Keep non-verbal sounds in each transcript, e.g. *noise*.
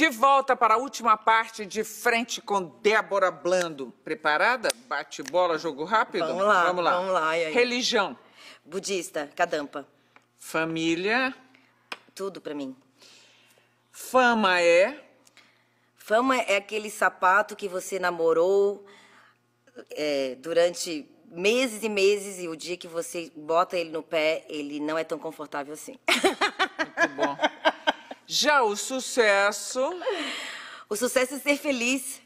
De volta para a última parte de frente com Débora Blando. Preparada? Bate bola, jogo rápido? Vamos lá. Vamos lá. Vamos lá Religião. Budista, Kadampa. Família. Tudo para mim. Fama é. Fama é aquele sapato que você namorou é, durante meses e meses e o dia que você bota ele no pé, ele não é tão confortável assim. Muito bom. *laughs* Já o sucesso. O sucesso é ser feliz.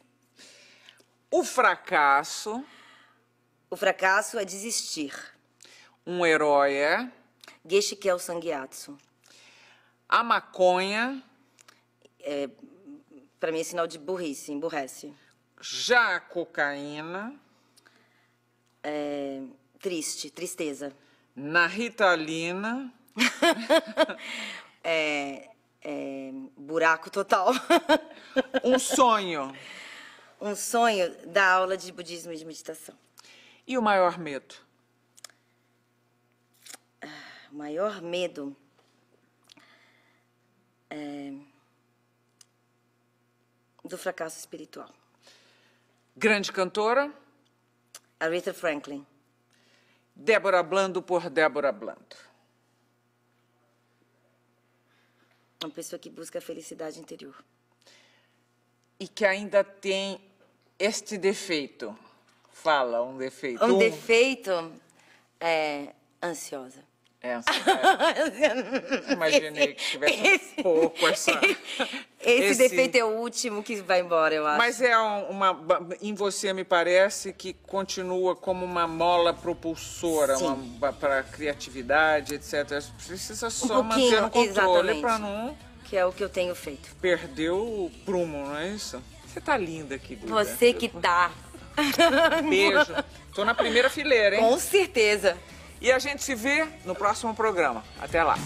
O fracasso. O fracasso é desistir. Um herói é. Geshe Kel é Sangyatso. A maconha. É, para mim é sinal de burrice, emburrece. Já a cocaína. É, triste, tristeza. Na ritalina. *laughs* é, é, buraco total. *laughs* Um sonho. um sonho da aula de budismo e de meditação. E o maior medo? Ah, o maior medo. É, do fracasso espiritual. Grande cantora? Aretha Franklin. Débora Blando por Débora Blando. Uma pessoa que busca a felicidade interior. E que ainda tem este defeito. Fala um defeito. Um, defeito é ansiosa. É, ansiosa. *laughs* Imaginei que tivesse um pouco essa. Esse, esse, defeito é o último que vai embora, eu acho. Mas é uma. Em você, me parece que continua como uma mola propulsora para criatividade, etc. Precisa só um manter o controle para não. Que é o que eu tenho feito. Perdeu o prumo, não é isso? Você tá linda aqui, Duda. Você que tá. Beijo. Tô na primeira fileira, hein? Com certeza. E a gente se vê no próximo programa. Até lá.